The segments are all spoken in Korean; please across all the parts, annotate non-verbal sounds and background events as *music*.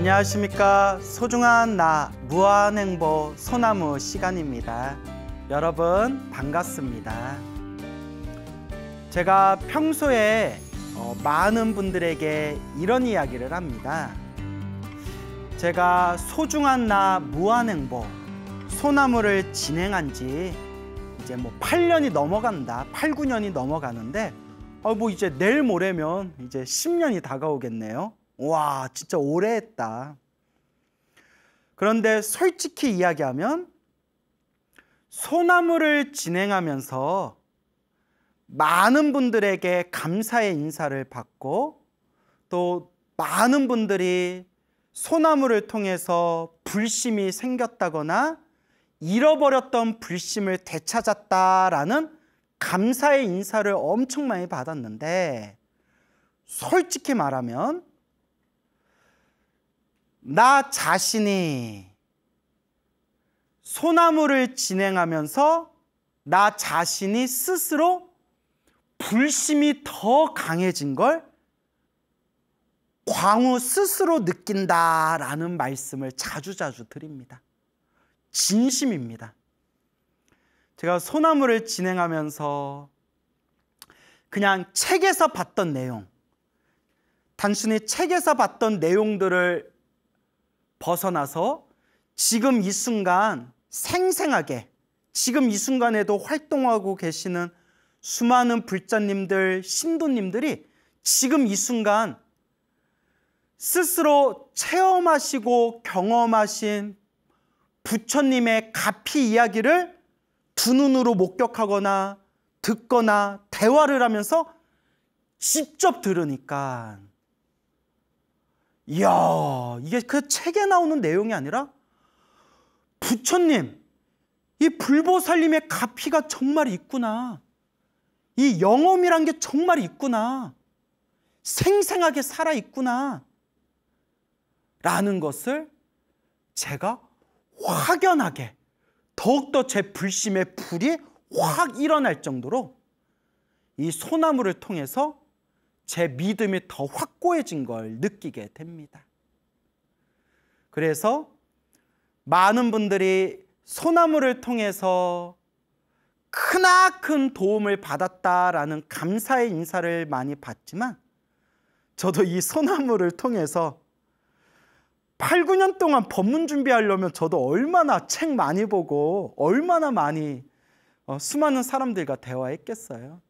안녕하십니까 소중한 나 무한행보 소나무 시간입니다 여러분 반갑습니다 제가 평소에 어, 많은 분들에게 이런 이야기를 합니다 제가 소중한 나 무한행보 소나무를 진행한 지 이제 뭐 8년이 넘어간다 8, 9년이 넘어가는데 어, 뭐 이제 내일 모레면 이제 10년이 다가오겠네요 와, 진짜 오래 했다. 그런데 솔직히 이야기하면 소나무를 진행하면서 많은 분들에게 감사의 인사를 받고 또 많은 분들이 소나무를 통해서 불심이 생겼다거나 잃어버렸던 불심을 되찾았다라는 감사의 인사를 엄청 많이 받았는데 솔직히 말하면 나 자신이 소나무를 진행하면서 나 자신이 스스로 불심이 더 강해진 걸 광우 스스로 느낀다라는 말씀을 자주자주 드립니다. 진심입니다. 제가 소나무를 진행하면서 그냥 책에서 봤던 내용, 단순히 책에서 봤던 내용들을 벗어나서 지금 이 순간 생생하게 지금 이 순간에도 활동하고 계시는 수많은 불자님들, 신도님들이 지금 이 순간 스스로 체험하시고 경험하신 부처님의 가피 이야기를 두 눈으로 목격하거나 듣거나 대화를 하면서 직접 들으니까 이야, 이게 그 책에 나오는 내용이 아니라 부처님, 이 불보살님의 가피가 정말 있구나. 이 영험이란 게 정말 있구나. 생생하게 살아 있구나. 라는 것을 제가 확연하게 더욱더 제 불심의 불이 확 일어날 정도로 이 소나무를 통해서 제 믿음이 더 확고해진 걸 느끼게 됩니다. 그래서 많은 분들이 소나무를 통해서 크나큰 도움을 받았다라는 감사의 인사를 많이 받지만 저도 이 소나무를 통해서 8, 9년 동안 법문 준비하려면 저도 얼마나 책 많이 보고 얼마나 많이 어, 수많은 사람들과 대화했겠어요.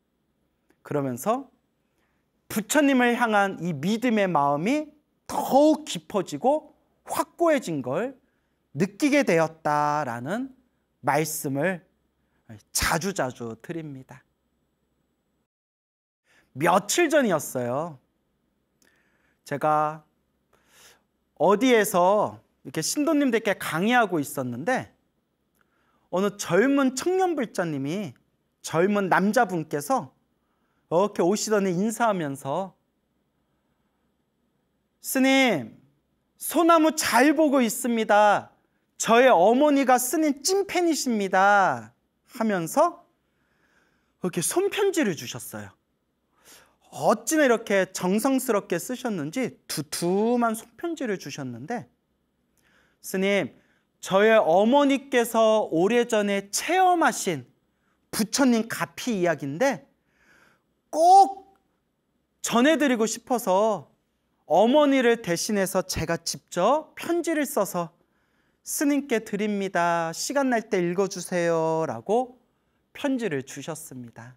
그러면서 부처님을 향한 이 믿음의 마음이 더욱 깊어지고 확고해진 걸 느끼게 되었다라는 말씀을 자주자주 드립니다. 며칠 전이었어요. 제가 어디에서 이렇게 신도님들께 강의하고 있었는데 어느 젊은 청년 불자님이 젊은 남자분께서 이렇게 오시더니 인사하면서 스님, 소나무 잘 보고 있습니다. 저의 어머니가 스님 찐팬이십니다. 하면서 이렇게 손편지를 주셨어요. 어찌나 이렇게 정성스럽게 쓰셨는지 두툼한 손편지를 주셨는데 스님, 저의 어머니께서 오래전에 체험하신 부처님 가피 이야기인데 꼭 전해드리고 싶어서 어머니를 대신해서 제가 직접 편지를 써서 스님께 드립니다. 시간 날 때 읽어주세요. 라고 편지를 주셨습니다.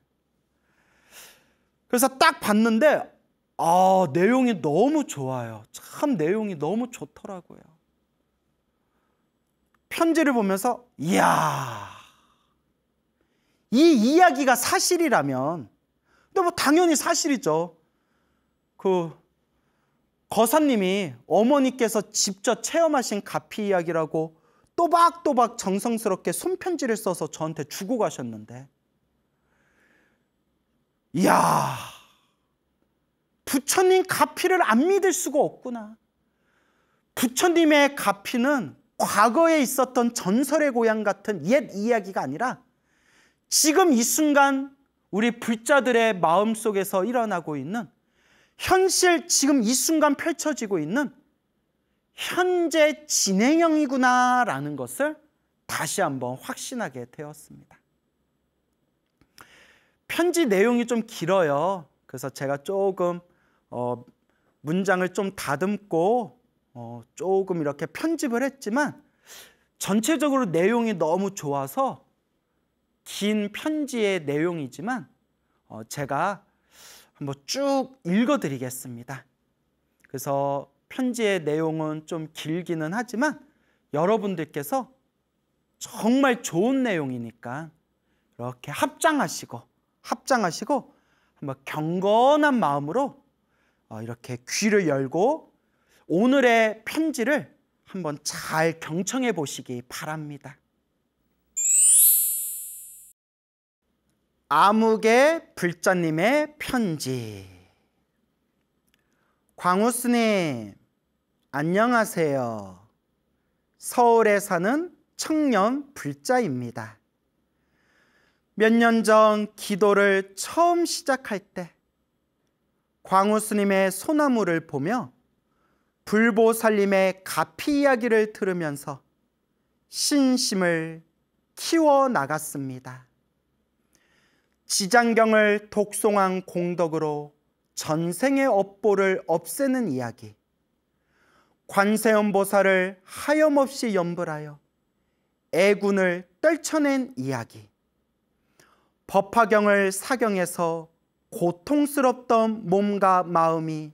그래서 딱 봤는데, 아, 내용이 너무 좋아요. 참 내용이 너무 좋더라고요. 편지를 보면서, 이야, 이 이야기가 사실이라면 근데 뭐 당연히 사실이죠. 그 거사님이 어머니께서 직접 체험하신 가피 이야기라고 또박또박 정성스럽게 손편지를 써서 저한테 주고 가셨는데 이야 부처님 가피를 안 믿을 수가 없구나 부처님의 가피는 과거에 있었던 전설의 고향 같은 옛 이야기가 아니라 지금 이 순간 우리 불자들의 마음 속에서 일어나고 있는 현실 지금 이 순간 펼쳐지고 있는 현재 진행형이구나라는 것을 다시 한번 확신하게 되었습니다. 편지 내용이 좀 길어요. 그래서 제가 조금 어, 문장을 좀 다듬고 어, 조금 이렇게 편집을 했지만 전체적으로 내용이 너무 좋아서 긴 편지의 내용이지만 어, 제가 한번 쭉 읽어드리겠습니다. 그래서 편지의 내용은 좀 길기는 하지만 여러분들께서 정말 좋은 내용이니까 이렇게 합장하시고 합장하시고 한번 경건한 마음으로 어, 이렇게 귀를 열고 오늘의 편지를 한번 잘 경청해 보시기 바랍니다. 암흑의 불자님의 편지 광우스님 안녕하세요. 서울에 사는 청년 불자입니다. 몇 년 전 기도를 처음 시작할 때 광우스님의 소나무를 보며 불보살님의 가피 이야기를 들으면서 신심을 키워나갔습니다. 지장경을 독송한 공덕으로 전생의 업보를 없애는 이야기 관세음보살을 하염없이 염불하여 애군을 떨쳐낸 이야기 법화경을 사경에서 고통스럽던 몸과 마음이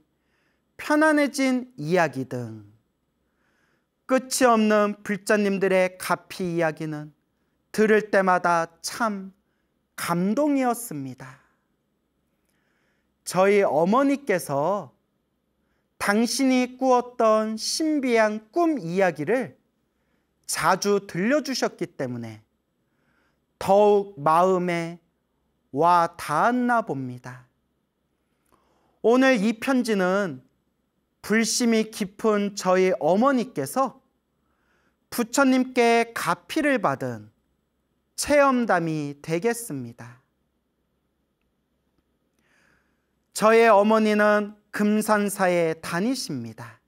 편안해진 이야기 등 끝이 없는 불자님들의 가피 이야기는 들을 때마다 참 감동이었습니다. 저희 어머니께서 당신이 꾸었던 신비한 꿈 이야기를 자주 들려주셨기 때문에 더욱 마음에 와 닿았나 봅니다. 오늘 이 편지는 불심이 깊은 저희 어머니께서 부처님께 가피를 받은 체험담이 되겠습니다. 저의 어머니는 금산사에 다니십니다.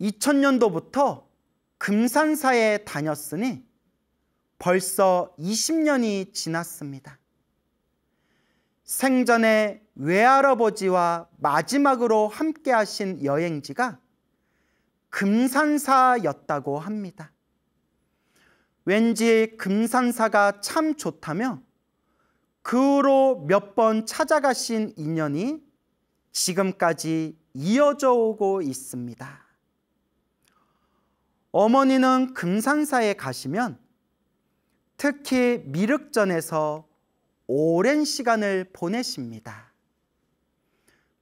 2000년도부터 금산사에 다녔으니 벌써 20년이 지났습니다. 생전에 외할아버지와 마지막으로 함께 하신 여행지가 금산사였다고 합니다. 왠지 금산사가 참 좋다며 그로 몇 번 찾아가신 인연이 지금까지 이어져 오고 있습니다. 어머니는 금산사에 가시면 특히 미륵전에서 오랜 시간을 보내십니다.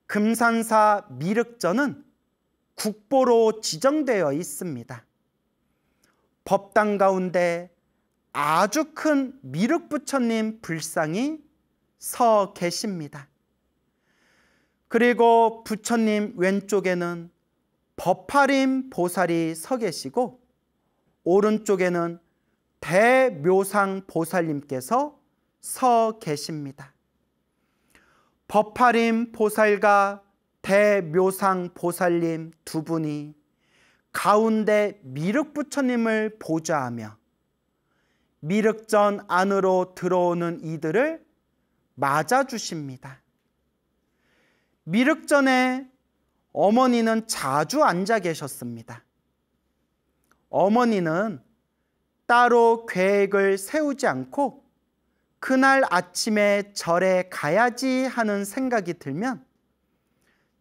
금산사 미륵전은 국보로 지정되어 있습니다. 법당 가운데 아주 큰 미륵 부처님 불상이 서 계십니다. 그리고 부처님 왼쪽에는 법파림 보살이 서 계시고 오른쪽에는 대묘상 보살님께서 서 계십니다. 법파림 보살과 대묘상 보살님 두 분이 가운데 미륵 부처님을 보좌하며 미륵전 안으로 들어오는 이들을 맞아주십니다. 미륵전에 어머니는 자주 앉아 계셨습니다. 어머니는 따로 계획을 세우지 않고 그날 아침에 절에 가야지 하는 생각이 들면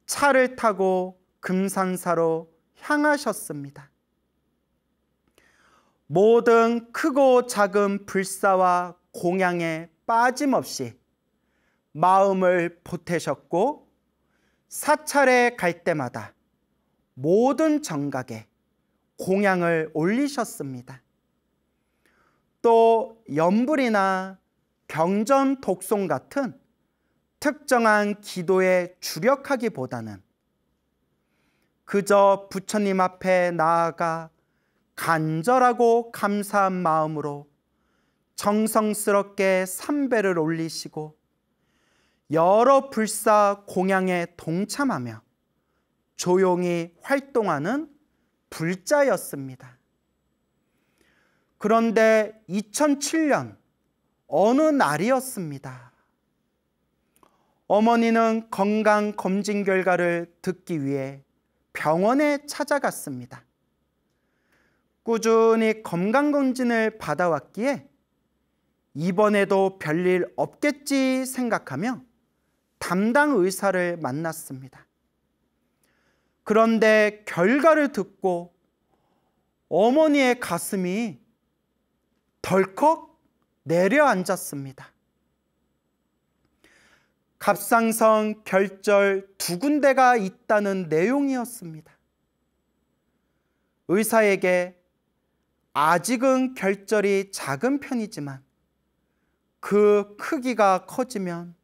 차를 타고 금산사로 향하셨습니다. 모든 크고 작은 불사와 공양에 빠짐없이 마음을 보태셨고 사찰에 갈 때마다 모든 정각에 공양을 올리셨습니다. 또 연불이나 경전 독송 같은 특정한 기도에 주력하기보다는 그저 부처님 앞에 나아가 간절하고 감사한 마음으로 정성스럽게 삼배를 올리시고 여러 불사 공양에 동참하며 조용히 활동하는 불자였습니다. 그런데 2007년 어느 날이었습니다. 어머니는 건강검진 결과를 듣기 위해 병원에 찾아갔습니다. 꾸준히 건강검진을 받아왔기에 이번에도 별일 없겠지 생각하며 담당 의사를 만났습니다. 그런데 결과를 듣고 어머니의 가슴이 덜컥 내려앉았습니다. 갑상선, 결절두 군데가 있다는 내용이었습니다. 의사에게 아직은 결절이 작은 편이지만 그 크기가 커지면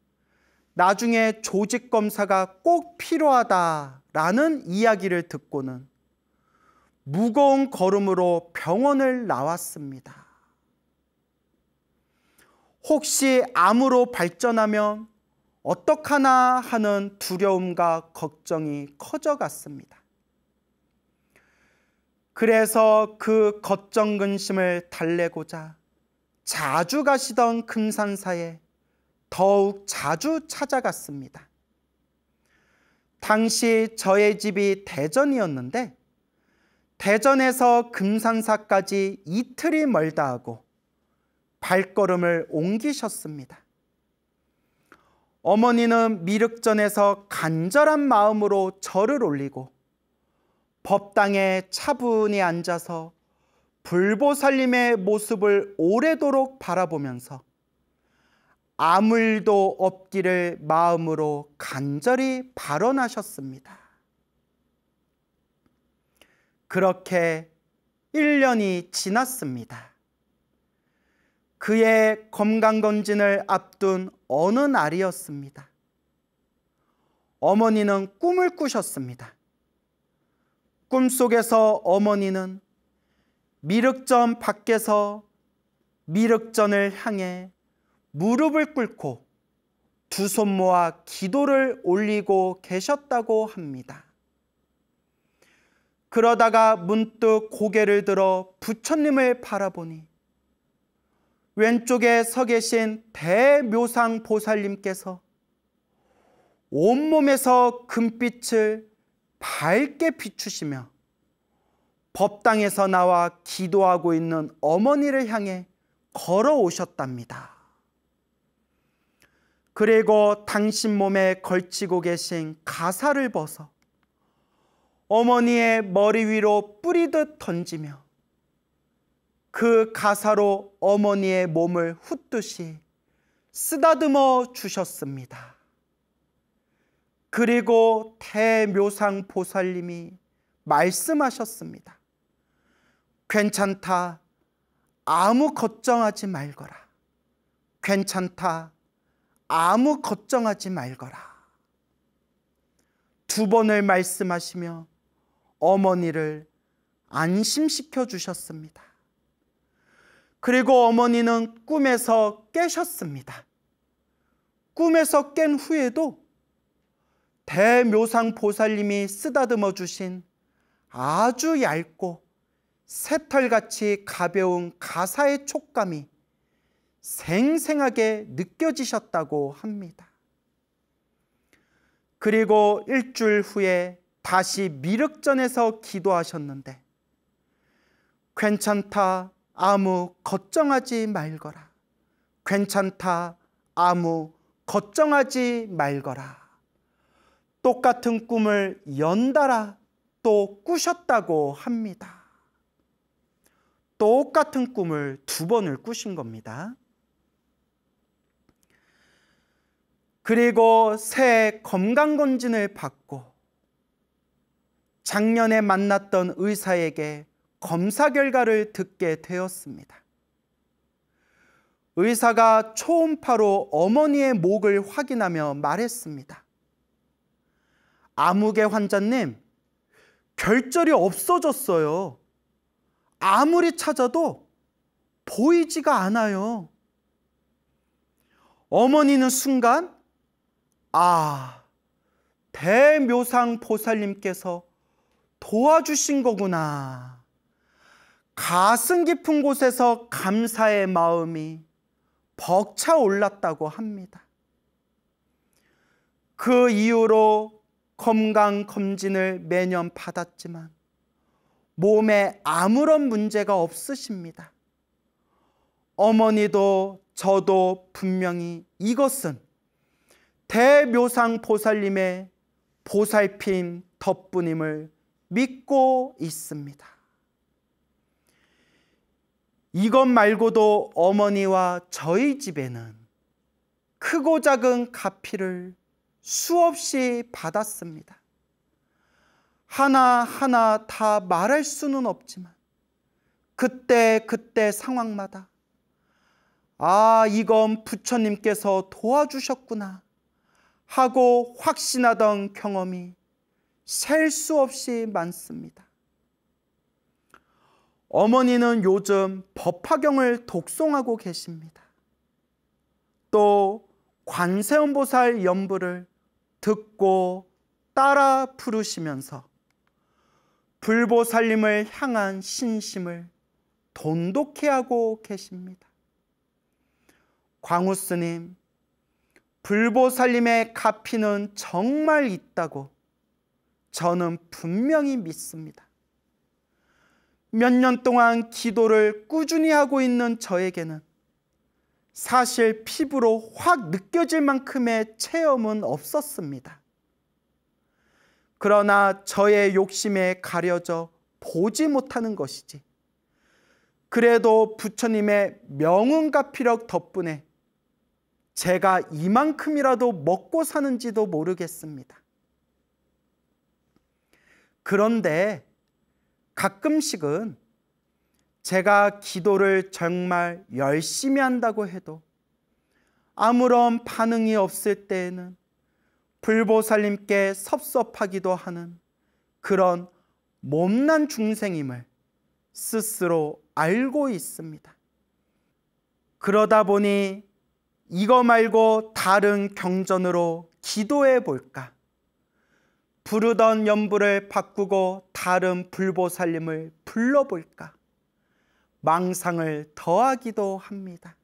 나중에 조직 검사가 꼭 필요하다라는 이야기를 듣고는 무거운 걸음으로 병원을 나왔습니다. 혹시 암으로 발전하면 어떡하나 하는 두려움과 걱정이 커져갔습니다. 그래서 그 걱정 근심을 달래고자 자주 가시던 금산사에 더욱 자주 찾아갔습니다. 당시 저의 집이 대전이었는데 대전에서 금산사까지 이틀이 멀다 하고 발걸음을 옮기셨습니다. 어머니는 미륵전에서 간절한 마음으로 절을 올리고 법당에 차분히 앉아서 불보살님의 모습을 오래도록 바라보면서 아무 일도 없기를 마음으로 간절히 발언하셨습니다. 그렇게 1년이 지났습니다. 그의 건강검진을 앞둔 어느 날이었습니다. 어머니는 꿈을 꾸셨습니다. 꿈속에서 어머니는 미륵전 밖에서 미륵전을 향해 무릎을 꿇고 두 손 모아 기도를 올리고 계셨다고 합니다. 그러다가 문득 고개를 들어 부처님을 바라보니 왼쪽에 서 계신 대묘상 보살님께서 온몸에서 금빛을 밝게 비추시며 법당에서 나와 기도하고 있는 어머니를 향해 걸어오셨답니다. 그리고 당신 몸에 걸치고 계신 가사를 벗어 어머니의 머리 위로 뿌리듯 던지며 그 가사로 어머니의 몸을 훗듯이 쓰다듬어 주셨습니다. 그리고 대묘상 보살님이 말씀하셨습니다. 괜찮다. 아무 걱정하지 말거라. 괜찮다. 아무 걱정하지 말거라. 두 번을 말씀하시며 어머니를 안심시켜 주셨습니다. 그리고 어머니는 꿈에서 깨셨습니다. 꿈에서 깬 후에도 대묘상 보살님이 쓰다듬어 주신 아주 얇고 새털같이 가벼운 가사의 촉감이 생생하게 느껴지셨다고 합니다. 그리고 일주일 후에 다시 미륵전에서 기도하셨는데 괜찮다, 아무 걱정하지 말거라. 괜찮다. 아무 걱정하지 말거라. 똑같은 꿈을 연달아 또 꾸셨다고 합니다. 똑같은 꿈을 두 번을 꾸신 겁니다. 그리고 새 건강검진을 받고 작년에 만났던 의사에게 검사 결과를 듣게 되었습니다. 의사가 초음파로 어머니의 목을 확인하며 말했습니다. 암흑의 환자님, 결절이 없어졌어요. 아무리 찾아도 보이지가 않아요. 어머니는 순간, 아, 대묘상 보살님께서 도와주신 거구나. 가슴 깊은 곳에서 감사의 마음이 벅차 올랐다고 합니다. 그 이후로 건강 검진을 매년 받았지만 몸에 아무런 문제가 없으십니다. 어머니도 저도 분명히 이것은 대묘상 보살님의 보살핌 덕분임을 믿고 있습니다. 이것 말고도 어머니와 저희 집에는 크고 작은 가피를 수없이 받았습니다. 하나하나 다 말할 수는 없지만 그때 그때 상황마다 아, 이건 부처님께서 도와주셨구나 하고 확신하던 경험이 셀 수 없이 많습니다. 어머니는 요즘 법화경을 독송하고 계십니다. 또 관세음보살 연부를 듣고 따라 부르시면서 불보살님을 향한 신심을 돈독히 하고 계십니다. 광우스님, 불보살님의 가피는 정말 있다고 저는 분명히 믿습니다. 몇년 동안 기도를 꾸준히 하고 있는 저에게는 사실 피부로 확 느껴질 만큼의 체험은 없었습니다. 그러나 저의 욕심에 가려져 보지 못하는 것이지. 그래도 부처님의 명운과 피력 덕분에 제가 이만큼이라도 먹고 사는지도 모르겠습니다. 그런데 가끔씩은 제가 기도를 정말 열심히 한다고 해도 아무런 반응이 없을 때에는 불보살님께 섭섭하기도 하는 그런 몸난 중생임을 스스로 알고 있습니다. 그러다 보니 이거 말고 다른 경전으로 기도해 볼까? 부르던 연불을 바꾸고 다른 불보살님을 불러볼까? 망상을 더하기도 합니다.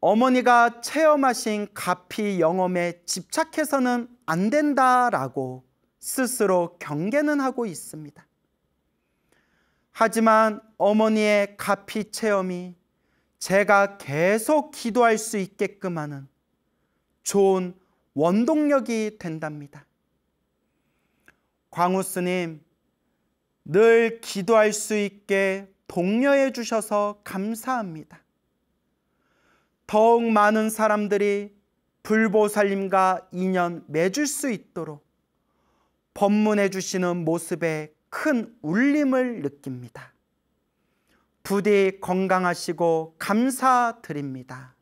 어머니가 체험하신 가피 영험에 집착해서는 안 된다라고 스스로 경계는 하고 있습니다. 하지만 어머니의 가피 체험이 제가 계속 기도할 수 있게끔 하는 좋은 원동력이 된답니다. 광우 스님, 늘 기도할 수 있게 독려해 주셔서 감사합니다. 더욱 많은 사람들이 불보살님과 인연 맺을 수 있도록 법문해 주시는 모습에 큰 울림을 느낍니다. 부디 건강하시고 감사드립니다.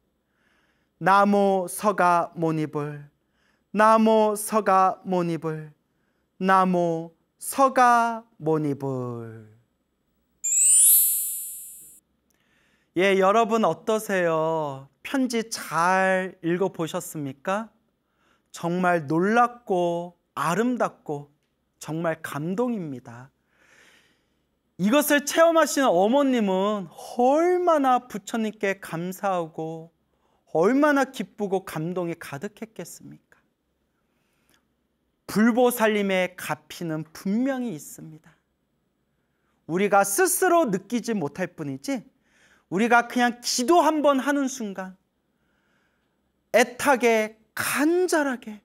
나무 서가 모니불 나무 서가 모니불 나무 서가 모니불 예, 여러분 어떠세요? 편지 잘 읽어 보셨습니까? 정말 놀랍고 아름답고 정말 감동입니다. 이것을 체험하시는 어머님은 얼마나 부처님께 감사하고 얼마나 기쁘고 감동이 가득했겠습니까? 불보살림의 가피는 분명히 있습니다. 우리가 스스로 느끼지 못할 뿐이지 우리가 그냥 기도 한번 하는 순간 애타게 간절하게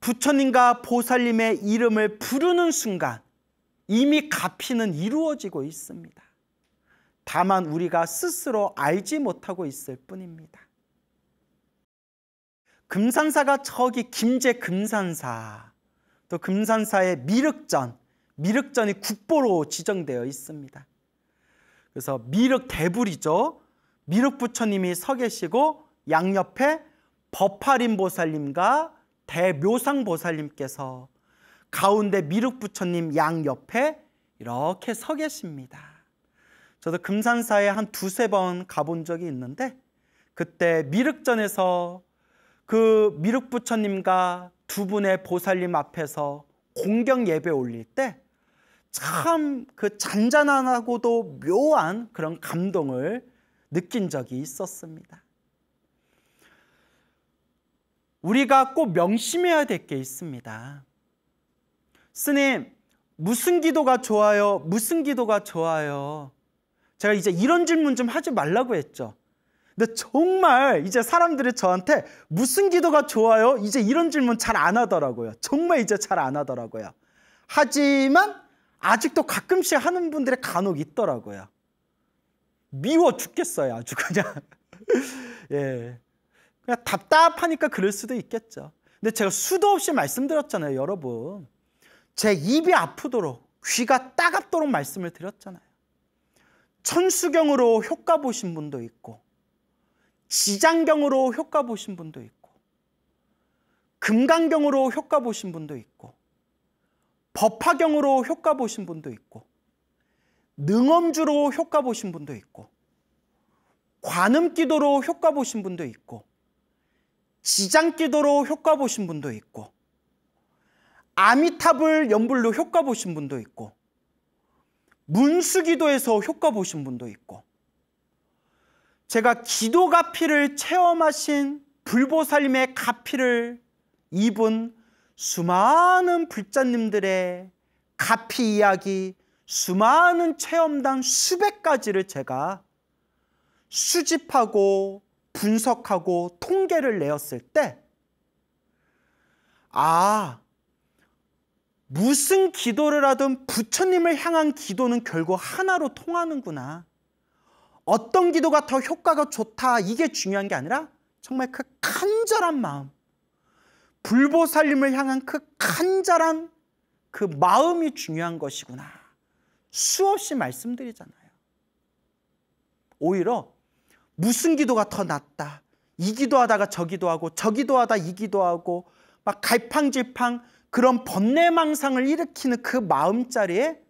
부처님과 보살님의 이름을 부르는 순간 이미 가피는 이루어지고 있습니다. 다만 우리가 스스로 알지 못하고 있을 뿐입니다. 금산사가 처기 김제 금산사, 또 금산사의 미륵전, 미륵전이 국보로 지정되어 있습니다. 그래서 미륵 대불이죠. 미륵 부처님이 서 계시고 양옆에 법화림 보살님과 대묘상 보살님께서 가운데 미륵 부처님 양옆에 이렇게 서 계십니다. 저도 금산사에 한 두세 번 가본 적이 있는데 그때 미륵전에서 그 미륵 부처님과 두 분의 보살님 앞에서 공경 예배 올릴 때 참 그 잔잔하고도 묘한 그런 감동을 느낀 적이 있었습니다. 우리가 꼭 명심해야 될 게 있습니다. 스님, 무슨 기도가 좋아요? 무슨 기도가 좋아요? 제가 이제 이런 질문 좀 하지 말라고 했죠. 근데 정말 이제 사람들이 저한테 무슨 기도가 좋아요? 이제 이런 질문 잘 안 하더라고요. 정말 이제 잘 안 하더라고요. 하지만 아직도 가끔씩 하는 분들이 간혹 있더라고요. 미워 죽겠어요. 아주 그냥. *laughs* 예. 그냥 답답하니까 그럴 수도 있겠죠. 근데 제가 수도 없이 말씀드렸잖아요, 여러분. 제 입이 아프도록, 귀가 따갑도록 말씀을 드렸잖아요. 천수경으로 효과 보신 분도 있고, 지장경으로 효과 보신 분도 있고 금강경으로 효과 보신 분도 있고 법화경으로 효과 보신 분도 있고 능엄주로 효과 보신 분도 있고 관음기도로 효과 보신 분도 있고 지장기도로 효과 보신 분도 있고 아미탑을 연불로 효과 보신 분도 있고 문수기도에서 효과 보신 분도 있고 제가 기도 가피를 체험하신 불보살님의 가피를 입은 수많은 불자님들의 가피 이야기, 수많은 체험단 수백 가지를 제가 수집하고 분석하고 통계를 내었을 때, 아, 무슨 기도를 하든 부처님을 향한 기도는 결국 하나로 통하는구나. 어떤 기도가 더 효과가 좋다 이게 중요한 게 아니라 정말 그 간절한 마음 불보살림을 향한 그 간절한 그 마음이 중요한 것이구나 수없이 말씀드리잖아요 오히려 무슨 기도가 더 낫다 이 기도하다가 저 기도하고 저 기도하다 이 기도하고 막 갈팡질팡 그런 번뇌망상을 일으키는 그 마음자리에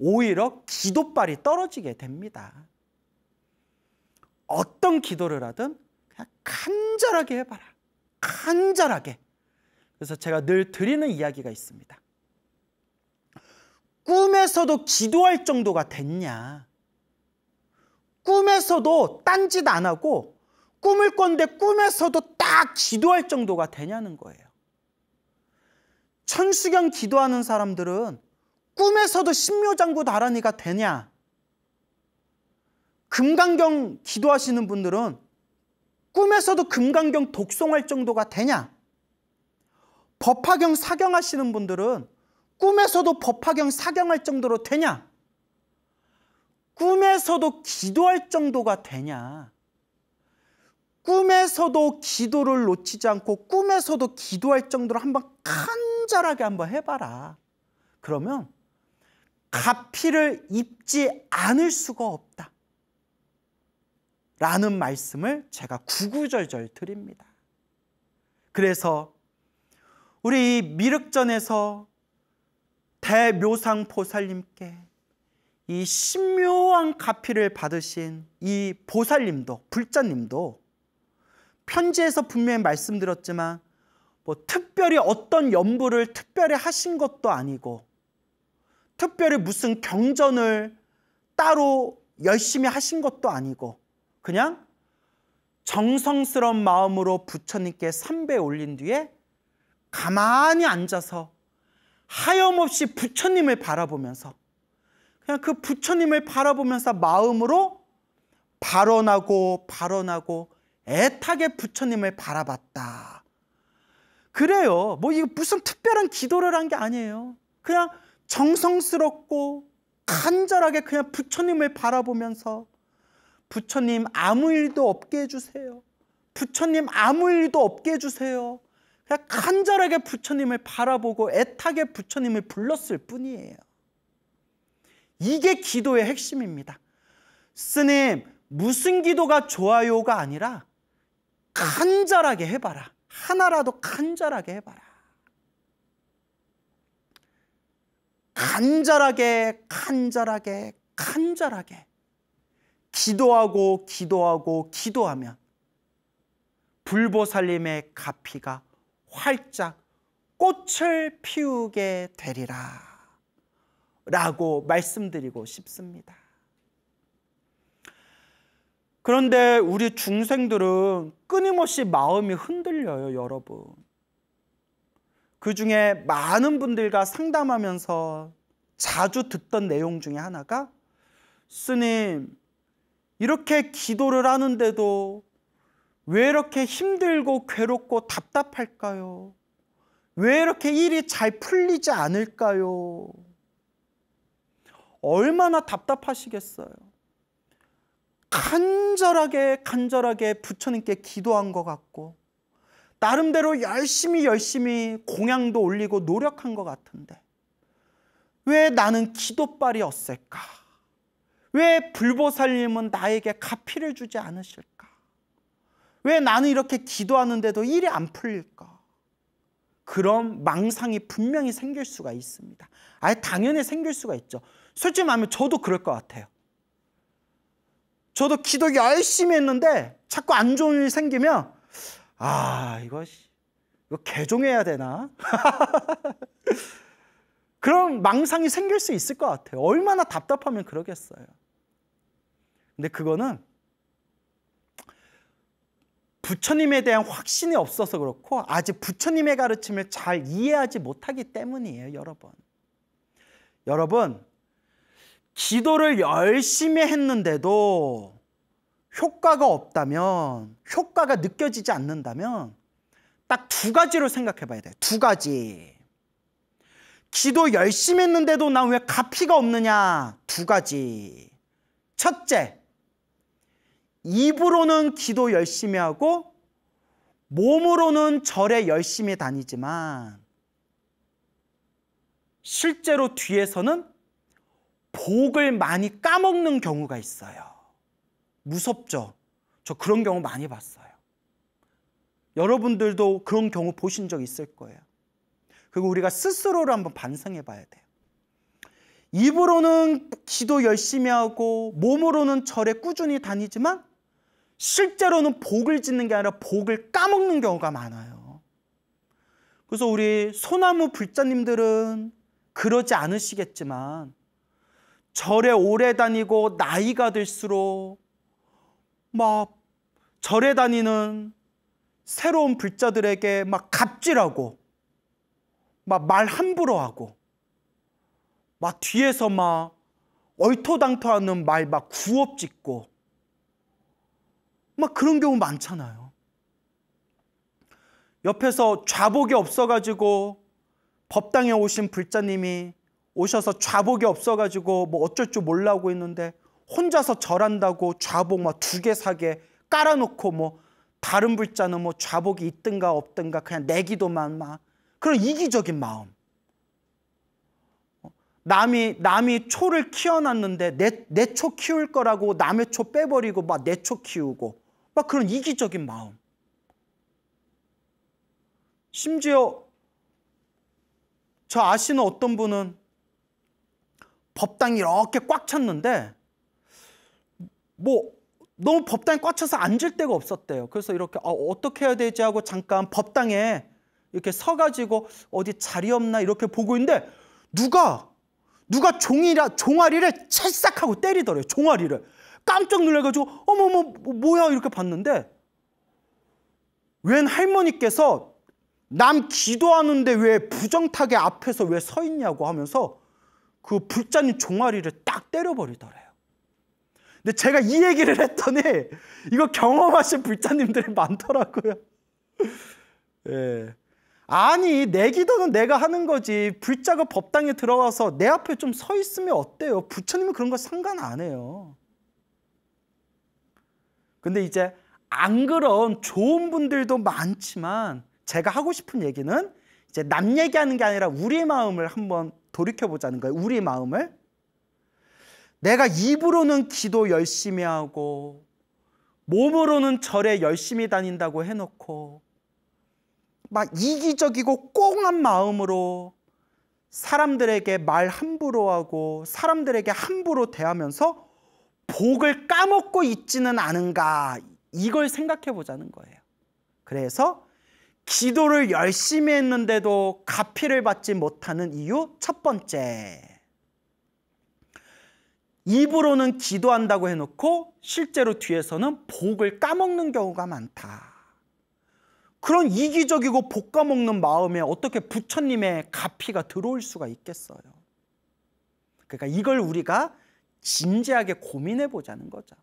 오히려 기도빨이 떨어지게 됩니다 어떤 기도를 하든 그냥 간절하게 해봐라. 간절하게. 그래서 제가 늘 드리는 이야기가 있습니다. 꿈에서도 기도할 정도가 됐냐. 꿈에서도 딴짓 안 하고 꿈을 건데 꿈에서도 딱 기도할 정도가 되냐는 거예요. 천수경 기도하는 사람들은 꿈에서도 신묘장구 다란이가 되냐? 금강경 기도하시는 분들은 꿈에서도 금강경 독송할 정도가 되냐? 법화경 사경하시는 분들은 꿈에서도 법화경 사경할 정도로 되냐? 꿈에서도 기도할 정도가 되냐? 꿈에서도 기도를 놓치지 않고 꿈에서도 기도할 정도로 한번 간절하게 한번 해봐라. 그러면 가피를 입지 않을 수가 없다. 라는 말씀을 제가 구구절절 드립니다. 그래서 우리 이 미륵전에서 대묘상 보살님께 이 신묘한 가피를 받으신 이 보살님도 불자님도 편지에서 분명히 말씀드렸지만 뭐 특별히 어떤 연부를 특별히 하신 것도 아니고 특별히 무슨 경전을 따로 열심히 하신 것도 아니고 그냥 정성스러운 마음으로 부처님께 삼배 올린 뒤에 가만히 앉아서 하염없이 부처님을 바라보면서 그냥 그 부처님을 바라보면서 마음으로 발언하고 발언하고 애타게 부처님을 바라봤다. 그래요. 뭐 이거 무슨 특별한 기도를 한 게 아니에요. 그냥 정성스럽고 간절하게 그냥 부처님을 바라보면서 부처님 아무 일도 없게 해주세요. 부처님 아무 일도 없게 해주세요. 그냥 간절하게 부처님을 바라보고 애타게 부처님을 불렀을 뿐이에요. 이게 기도의 핵심입니다. 스님, 무슨 기도가 좋아요가 아니라 간절하게 해봐라. 하나라도 간절하게 해봐라. 간절하게, 간절하게, 간절하게. 기도하고 기도하고 기도하면 불보살님의 가피가 활짝 꽃을 피우게 되리라 라고 말씀드리고 싶습니다. 그런데 우리 중생들은 끊임없이 마음이 흔들려요, 여러분. 그 중에 많은 분들과 상담하면서 자주 듣던 내용 중에 하나가 스님, 이렇게 기도를 하는데도 왜 이렇게 힘들고 괴롭고 답답할까요? 왜 이렇게 일이 잘 풀리지 않을까요? 얼마나 답답하시겠어요? 간절하게 간절하게 부처님께 기도한 것 같고 나름대로 열심히 열심히 공양도 올리고 노력한 것 같은데 왜 나는 기도빨이었을까? 왜 불보살님은 나에게 가피를 주지 않으실까? 왜 나는 이렇게 기도하는데도 일이 안 풀릴까? 그런 망상이 분명히 생길 수가 있습니다. 아예 당연히 생길 수가 있죠. 솔직히 말하면 저도 그럴 것 같아요. 저도 기도 열심히 했는데 자꾸 안 좋은 일이 생기면 아 이거 이거 개종해야 되나? *laughs* 그런 망상이 생길 수 있을 것 같아요. 얼마나 답답하면 그러겠어요. 근데 그거는 부처님에 대한 확신이 없어서 그렇고 아직 부처님의 가르침을 잘 이해하지 못하기 때문이에요, 여러분. 여러분, 기도를 열심히 했는데도 효과가 없다면, 효과가 느껴지지 않는다면 딱 두 가지로 생각해 봐야 돼요. 두 가지. 기도 열심히 했는데도 나왜 가피가 없느냐? 두 가지. 첫째, 입으로는 기도 열심히 하고 몸으로는 절에 열심히 다니지만 실제로 뒤에서는 복을 많이 까먹는 경우가 있어요. 무섭죠? 저 그런 경우 많이 봤어요. 여러분들도 그런 경우 보신 적 있을 거예요. 그리고 우리가 스스로를 한번 반성해 봐야 돼요. 입으로는 기도 열심히 하고 몸으로는 절에 꾸준히 다니지만 실제로는 복을 짓는 게 아니라 복을 까먹는 경우가 많아요. 그래서 우리 소나무 불자님들은 그러지 않으시겠지만 절에 오래 다니고 나이가 들수록 막 절에 다니는 새로운 불자들에게 막 갑질하고 막 말 함부로 하고 막 뒤에서 막 얼토당토하는 말 막 구업 짓고 막 그런 경우 많잖아요. 옆에서 좌복이 없어가지고 법당에 오신 불자님이 오셔서 좌복이 없어가지고 뭐 어쩔 줄 몰라고 했는데 혼자서 절한다고 좌복 막 두 개 사게 깔아놓고 뭐 다른 불자는 뭐 좌복이 있든가 없든가 그냥 내 기도만 막 그런 이기적인 마음. 남이 남이 초를 키워놨는데 내 내 초 키울 거라고 남의 초 빼버리고 막 내 초 키우고 막 그런 이기적인 마음. 심지어 저 아시는 어떤 분은 법당이 이렇게 꽉 찼는데 뭐 너무 법당에 꽉 차서 앉을 데가 없었대요. 그래서 이렇게 아, 어떻게 해야 되지 하고 잠깐 법당에 이렇게 서가지고 어디 자리 없나 이렇게 보고 있는데 누가 누가 종이라 종아리를 채싹 하고 때리더래요. 종아리를. 깜짝 놀래가지고 어머머 뭐, 뭐야 이렇게 봤는데 웬 할머니께서 남 기도하는데 왜 부정타게 앞에서 왜 서 있냐고 하면서 그 불자님 종아리를 딱 때려버리더래요. 근데 제가 이 얘기를 했더니 이거 경험하신 불자님들이 많더라고요. 예. 아니 내 기도는 내가 하는 거지 불자가 법당에 들어와서 내 앞에 좀 서 있으면 어때요? 부처님은 그런 거 상관 안 해요. 근데 이제 안 그런 좋은 분들도 많지만 제가 하고 싶은 얘기는 이제 남 얘기하는 게 아니라 우리 마음을 한번 돌이켜 보자는 거예요. 우리 마음을 내가 입으로는 기도 열심히 하고 몸으로는 절에 열심히 다닌다고 해놓고 막 이기적이고 꽁한 마음으로 사람들에게 말 함부로 하고 사람들에게 함부로 대하면서 복을 까먹고 있지는 않은가 이걸 생각해 보자는 거예요. 그래서 기도를 열심히 했는데도 가피를 받지 못하는 이유 첫 번째. 입으로는 기도한다고 해놓고 실제로 뒤에서는 복을 까먹는 경우가 많다. 그런 이기적이고 복 까먹는 마음에 어떻게 부처님의 가피가 들어올 수가 있겠어요. 그러니까 이걸 우리가 진지하게 고민해 보자는 거죠.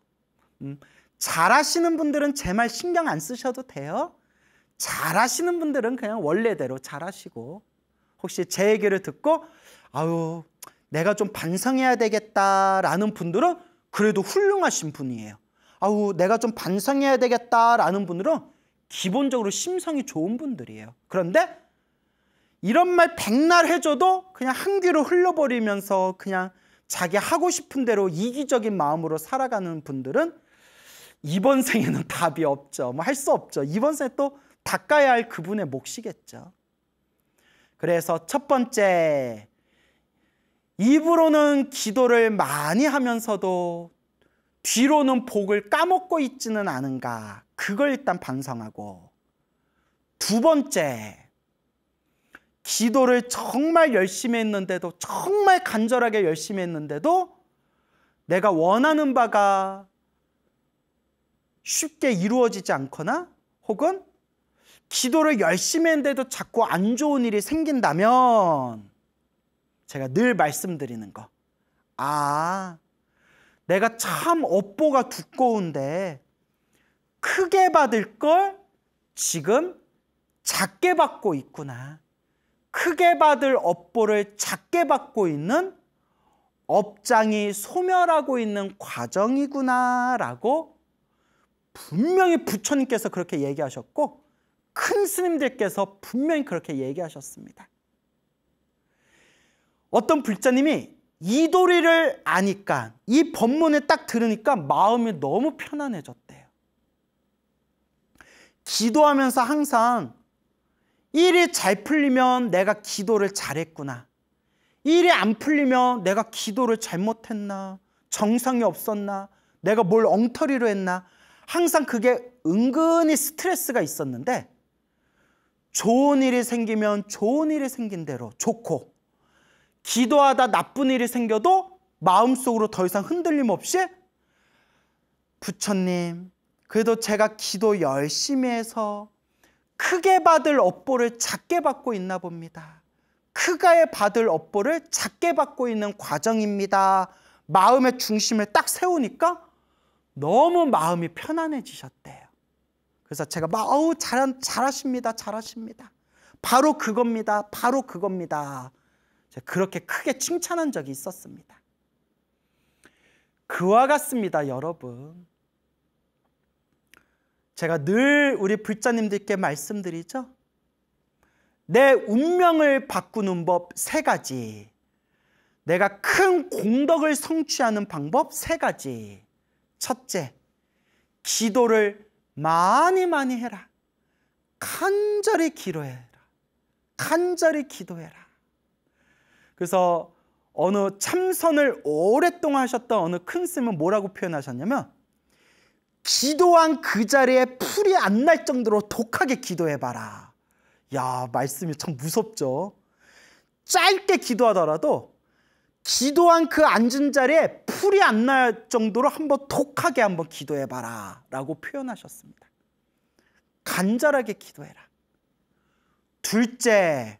음, 잘하시는 분들은 제 말 신경 안 쓰셔도 돼요. 잘하시는 분들은 그냥 원래대로 잘하시고 혹시 제 얘기를 듣고 아유 내가 좀 반성해야 되겠다라는 분들은 그래도 훌륭하신 분이에요. 아우 내가 좀 반성해야 되겠다라는 분들은 기본적으로 심성이 좋은 분들이에요. 그런데 이런 말 백날 해줘도 그냥 한 귀로 흘러버리면서 그냥 자기 하고 싶은 대로 이기적인 마음으로 살아가는 분들은 이번 생에는 *laughs* 답이 없죠. 뭐 할 수 없죠. 이번 생에 또 닦아야 할 그분의 몫이겠죠. 그래서 첫 번째, 입으로는 기도를 많이 하면서도 뒤로는 복을 까먹고 있지는 않은가. 그걸 일단 반성하고. 두 번째, 기도를 정말 열심히 했는데도 정말 간절하게 열심히 했는데도 내가 원하는 바가 쉽게 이루어지지 않거나 혹은 기도를 열심히 했는데도 자꾸 안 좋은 일이 생긴다면 제가 늘 말씀드리는 거. 아, 내가 참 업보가 두꺼운데 크게 받을 걸 지금 작게 받고 있구나. 크게 받을 업보를 작게 받고 있는 업장이 소멸하고 있는 과정이구나라고 분명히 부처님께서 그렇게 얘기하셨고 큰 스님들께서 분명히 그렇게 얘기하셨습니다. 어떤 불자님이 이 도리를 아니까 이 법문을 딱 들으니까 마음이 너무 편안해졌대요. 기도하면서 항상 일이 잘 풀리면 내가 기도를 잘했구나. 일이 안 풀리면 내가 기도를 잘못했나. 정상이 없었나. 내가 뭘 엉터리로 했나. 항상 그게 은근히 스트레스가 있었는데 좋은 일이 생기면 좋은 일이 생긴 대로 좋고 기도하다 나쁜 일이 생겨도 마음속으로 더 이상 흔들림 없이 부처님 그래도 제가 기도 열심히 해서 크게 받을 업보를 작게 받고 있나 봅니다. 크게 받을 업보를 작게 받고 있는 과정입니다. 마음의 중심을 딱 세우니까 너무 마음이 편안해지셨대요. 그래서 제가 막 어우 잘 잘하십니다. 잘하십니다. 바로 그겁니다. 바로 그겁니다. 제가 그렇게 크게 칭찬한 적이 있었습니다. 그와 같습니다, 여러분. 제가 늘 우리 불자님들께 말씀드리죠. 내 운명을 바꾸는 법 세 가지. 내가 큰 공덕을 성취하는 방법 세 가지. 첫째, 기도를 많이 많이 해라. 간절히 기도해라. 간절히 기도해라. 그래서 어느 참선을 오랫동안 하셨던 어느 큰 스님은 뭐라고 표현하셨냐면 기도한 그 자리에 풀이 안 날 정도로 독하게 기도해봐라. 야, 말씀이 참 무섭죠. 짧게 기도하더라도 기도한 그 앉은 자리에 풀이 안 날 정도로 한번 독하게 한번 기도해봐라. 라고 표현하셨습니다. 간절하게 기도해라. 둘째,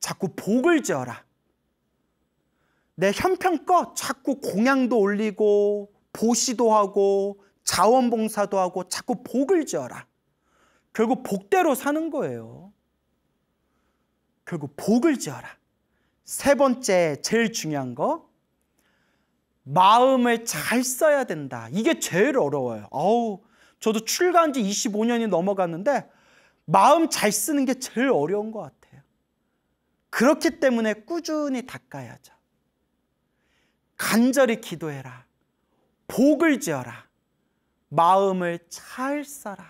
자꾸 복을 지어라. 내 형편껏 자꾸 공양도 올리고 보시도 하고 자원봉사도 하고 자꾸 복을 지어라. 결국 복대로 사는 거예요. 결국 복을 지어라. 세 번째 제일 중요한 거 마음을 잘 써야 된다. 이게 제일 어려워요. 아우 저도 출가한 지 25년이 넘어갔는데 마음 잘 쓰는 게 제일 어려운 것 같아요. 그렇기 때문에 꾸준히 닦아야죠. 간절히 기도해라. 복을 지어라. 마음을 찰싸라.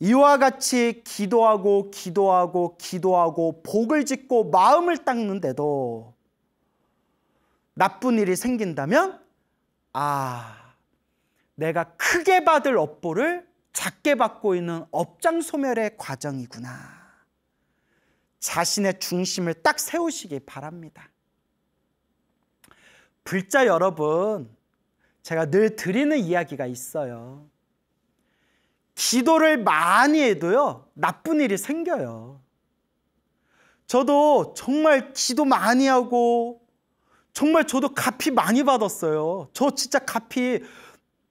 이와 같이 기도하고 기도하고 기도하고 복을 짓고 마음을 닦는데도 나쁜 일이 생긴다면 아 내가 크게 받을 업보를 작게 받고 있는 업장 소멸의 과정이구나. 자신의 중심을 딱 세우시기 바랍니다. 불자 여러분 제가 늘 드리는 이야기가 있어요. 기도를 많이 해도요, 나쁜 일이 생겨요. 저도 정말 기도 많이 하고, 정말 저도 갚이 많이 받았어요. 저 진짜 갚이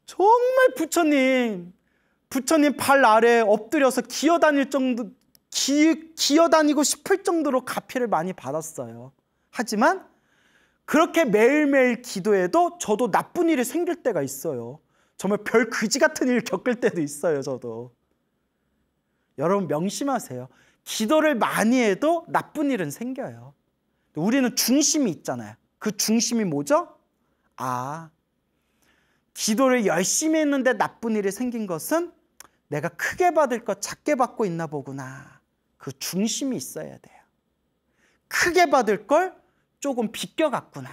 정말 부처님, 부처님 발 아래 엎드려서 기어 다닐 정도, 기, 기어 다니고 싶을 정도로 갚이를 많이 받았어요. 하지만 그렇게 매일매일 기도해도 저도 나쁜 일이 생길 때가 있어요. 정말 별 그지 같은 일 겪을 때도 있어요, 저도. 여러분 명심하세요. 기도를 많이 해도 나쁜 일은 생겨요. 우리는 중심이 있잖아요. 그 중심이 뭐죠? 아, 기도를 열심히 했는데 나쁜 일이 생긴 것은 내가 크게 받을 것 작게 받고 있나 보구나. 그 중심이 있어야 돼요. 크게 받을 걸 조금 비껴갔구나.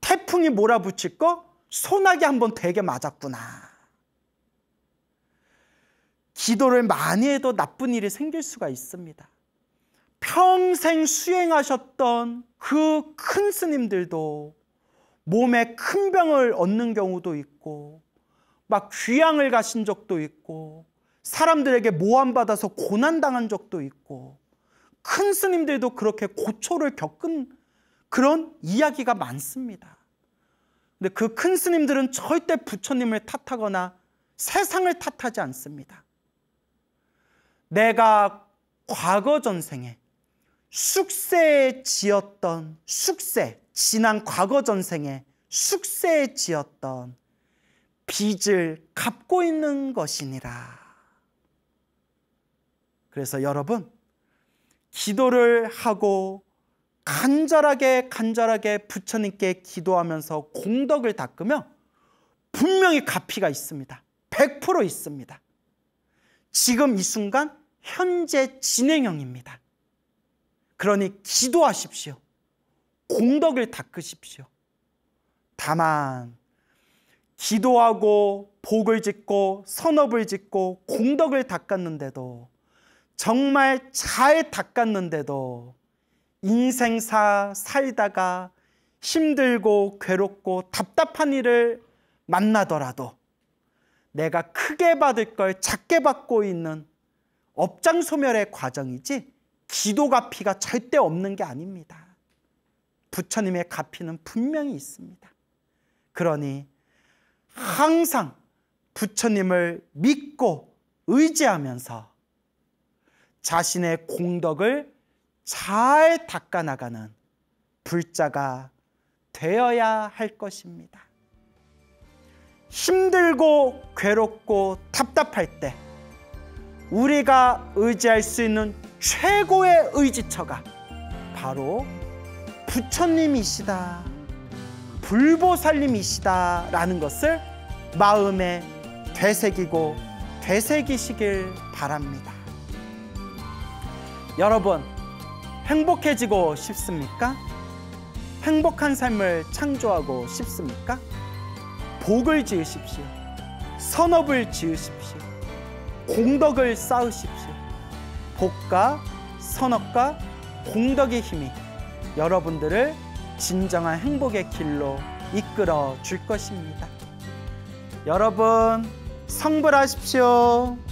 태풍이 몰아붙일 거 소나기 한번 되게 맞았구나. 기도를 많이 해도 나쁜 일이 생길 수가 있습니다. 평생 수행하셨던 그 큰 스님들도 몸에 큰 병을 얻는 경우도 있고 막 귀양을 가신 적도 있고 사람들에게 모함받아서 고난당한 적도 있고 큰 스님들도 그렇게 고초를 겪은 그런 이야기가 많습니다. 근데 그 큰 스님들은 절대 부처님을 탓하거나 세상을 탓하지 않습니다. 내가 과거 전생에 숙세에 지었던 숙세, 지난 과거 전생에 숙세에 지었던 빚을 갚고 있는 것이니라. 그래서 여러분, 기도를 하고 간절하게 간절하게 부처님께 기도하면서 공덕을 닦으며 분명히 가피가 있습니다. 100% 있습니다. 지금 이 순간 현재 진행형입니다. 그러니 기도하십시오. 공덕을 닦으십시오. 다만 기도하고 복을 짓고 선업을 짓고 공덕을 닦았는데도 정말 잘 닦았는데도 인생사 살다가 힘들고 괴롭고 답답한 일을 만나더라도 내가 크게 받을 걸 작게 받고 있는 업장소멸의 과정이지 기도가 피가 절대 없는 게 아닙니다. 부처님의 가피는 분명히 있습니다. 그러니 항상 부처님을 믿고 의지하면서 자신의 공덕을 잘 닦아나가는 불자가 되어야 할 것입니다. 힘들고 괴롭고 답답할 때 우리가 의지할 수 있는 최고의 의지처가 바로 부처님이시다. 불보살님이시다라는 것을 마음에 되새기고 되새기시길 바랍니다. 여러분, 행복해지고 싶습니까? 행복한 삶을 창조하고 싶습니까? 복을 지으십시오. 선업을 지으십시오. 공덕을 쌓으십시오. 복과 선업과 공덕의 힘이 여러분들을 진정한 행복의 길로 이끌어 줄 것입니다. 여러분, 성불하십시오.